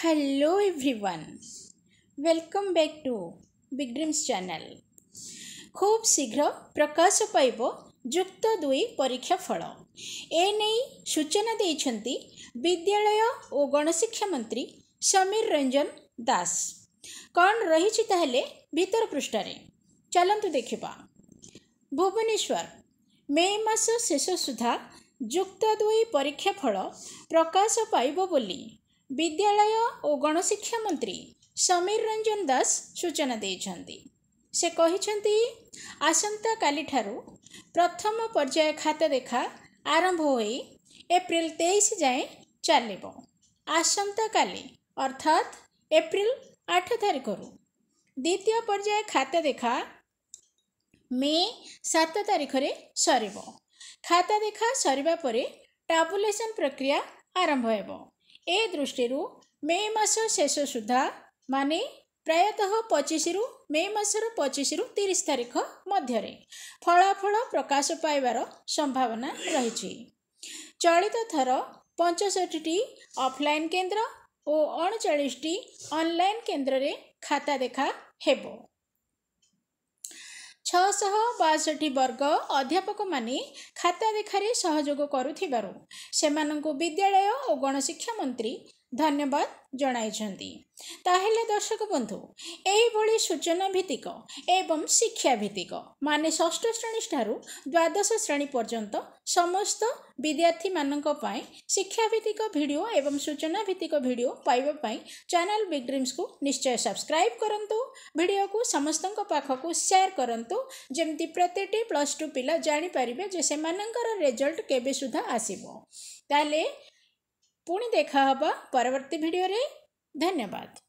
hello everyone welcome back to big dreams channel খুব শীঘ্র প্রকাশ পাইব যুক্ত দুই পরীক্ষা ফল এ নেই সূচনা দিয়েছেন বিদ্যালয় ও গণশিক্ষা মন্ত্রী সমীর রঞ্জন দাস কণ রয়েছে তাহলে ভিতর পৃষ্ঠারে চলন্তু দেখিবা ভুবনেশ্বর মে মাস শেষ সুদ্ধা যুক্ত দুই পরীক্ষা ফল প্রকাশ পাইব বলে ବିଦ୍ୟାଳୟ ଓ ଗଣଶିକ୍ଷା ମନ୍ତ୍ରୀ ସମୀର ରଞ୍ଜନ ଦାସ ସୂଚନା ଦେଇଛନ୍ତି ସେ କହିଛନ୍ତି ଆସନ୍ତାକାଲିଠାରୁ ପ୍ରଥମ ପର୍ଯ୍ୟାୟ ଖାତା ଦେଖା ଆରମ୍ଭ ହୋଇ ଏପ୍ରିଲ ତେଇଶ ଯାଏଁ ଚାଲିବ ଆସନ୍ତାକାଲି ଅର୍ଥାତ୍ ଏପ୍ରିଲ ଆଠ ତାରିଖରୁ ଦ୍ୱିତୀୟ ପର୍ଯ୍ୟାୟ ଖାତା ଦେଖା ମେ ସାତ ତାରିଖରେ ସରିବ ଖାତା ଦେଖା ସରିବା ପରେ ଟାବୁଲେସନ୍ ପ୍ରକ୍ରିୟା ଆରମ୍ଭ ହେବ ଏ ଦୃଷ୍ଟିରୁ ମେ ମାସ ଶେଷ ସୁଦ୍ଧା ମାନେ ପ୍ରାୟତଃ ପଚିଶରୁ ମେ ମାସର ପଚିଶରୁ ତିରିଶ ତାରିଖ ମଧ୍ୟରେ ଫଳାଫଳ ପ୍ରକାଶ ପାଇବାର ସମ୍ଭାବନା ରହିଛି ଚଳିତ ଥର ପଞ୍ଚଷଠିଟି ଅଫ୍ଲାଇନ୍ କେନ୍ଦ୍ର ଓ ଅଣଚାଳିଶଟି ଅନଲାଇନ୍ କେନ୍ଦ୍ରରେ ଖାତା ଦେଖା ହେବ ଛଅଶହ ବାଷଠି ବର୍ଗ ଅଧ୍ୟାପକମାନେ ଖାତା ଦେଖାରେ ସହଯୋଗ କରୁଥିବାରୁ ସେମାନଙ୍କୁ ବିଦ୍ୟାଳୟ ଓ ଗଣଶିକ୍ଷା ମନ୍ତ୍ରୀ ଧନ୍ୟବାଦ ଜଣାଇଛନ୍ତି ତାହେଲେ ଦର୍ଶକ ବନ୍ଧୁ ଏହିଭଳି ସୂଚନା ଭିତ୍ତିକ ଏବଂ ଶିକ୍ଷା ଭିତ୍ତିକ ମାନେ ଷଷ୍ଠ ଶ୍ରେଣୀ ଠାରୁ ଦ୍ୱାଦଶ ଶ୍ରେଣୀ ପର୍ଯ୍ୟନ୍ତ ସମସ୍ତ ବିଦ୍ୟାର୍ଥୀମାନଙ୍କ ପାଇଁ ଶିକ୍ଷା ଭିତ୍ତିକ ଭିଡ଼ିଓ ଏବଂ ସୂଚନା ଭିତ୍ତିକ ଭିଡ଼ିଓ ପାଇବା ପାଇଁ ଚ୍ୟାନେଲ୍ ବିଗ୍ ଡ୍ରିମ୍ସକୁ ନିଶ୍ଚୟ ସବସ୍କ୍ରାଇବ୍ କରନ୍ତୁ ଭିଡ଼ିଓକୁ ସମସ୍ତଙ୍କ ପାଖକୁ ସେୟାର କରନ୍ତୁ ଯେମିତି ପ୍ରତିଟି ପ୍ଲସ୍ ଟୁ ପିଲା ଜାଣିପାରିବେ ଯେ ସେମାନଙ୍କର ରେଜଲ୍ଟ କେବେ ସୁଦ୍ଧା ଆସିବ ତାହେଲେ ପୁଣି ଦେଖା ହେବା ପରବର୍ତ୍ତୀ ଭିଡ଼ିଓରେ ଧନ୍ୟବାଦ